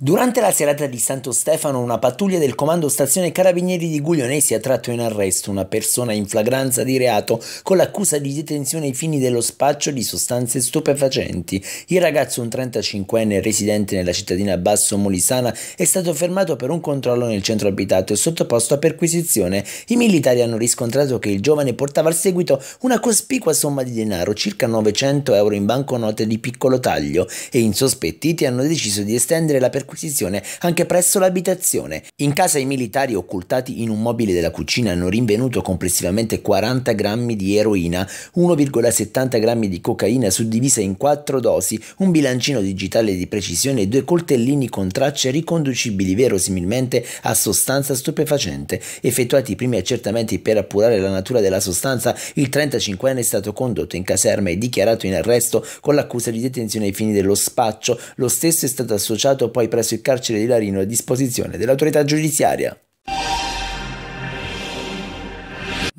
Durante la serata di Santo Stefano una pattuglia del comando stazione Carabinieri di Guglionesi ha tratto in arresto una persona in flagranza di reato con l'accusa di detenzione ai fini dello spaccio di sostanze stupefacenti. Il ragazzo, un 35enne residente nella cittadina Basso Molisana, è stato fermato per un controllo nel centro abitato e sottoposto a perquisizione. I militari hanno riscontrato che il giovane portava al seguito una cospicua somma di denaro, circa 900 euro in banconote di piccolo taglio, e insospettiti hanno deciso di estendere la perquisizione perquisizione anche presso l'abitazione. In casa i militari occultati in un mobile della cucina hanno rinvenuto complessivamente 40 grammi di eroina, 1,70 grammi di cocaina suddivisa in quattro dosi, un bilancino digitale di precisione e due coltellini con tracce riconducibili verosimilmente a sostanza stupefacente. Effettuati i primi accertamenti per appurare la natura della sostanza, il 35enne è stato condotto in caserma e dichiarato in arresto con l'accusa di detenzione ai fini dello spaccio. Lo stesso è stato associato poi presso il carcere di Larino a disposizione dell'autorità giudiziaria.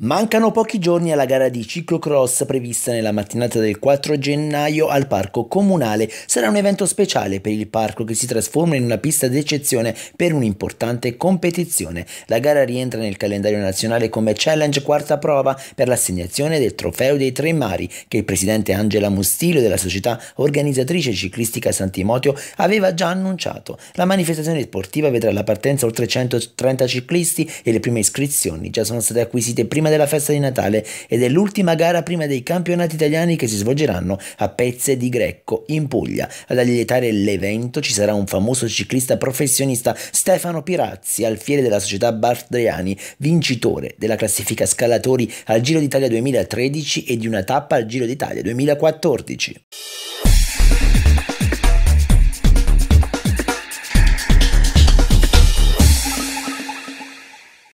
Mancano pochi giorni alla gara di ciclocross prevista nella mattinata del 4 gennaio al Parco Comunale. Sarà un evento speciale per il parco che si trasforma in una pista d'eccezione per un'importante competizione. La gara rientra nel calendario nazionale come challenge quarta prova per l'assegnazione del Trofeo dei Tre Mari che il presidente Angela Mustilio della società organizzatrice ciclistica Sant'Imotio aveva già annunciato. La manifestazione sportiva vedrà la partenza oltre 130 ciclisti e le prime iscrizioni già sono state acquisite prima della festa di Natale ed è l'ultima gara prima dei campionati italiani che si svolgeranno a Pezze di Grecco, in Puglia. Ad allietare l'evento ci sarà un famoso ciclista professionista Stefano Pirazzi, alfiere della società Bardriani, vincitore della classifica scalatori al Giro d'Italia 2013 e di una tappa al Giro d'Italia 2014.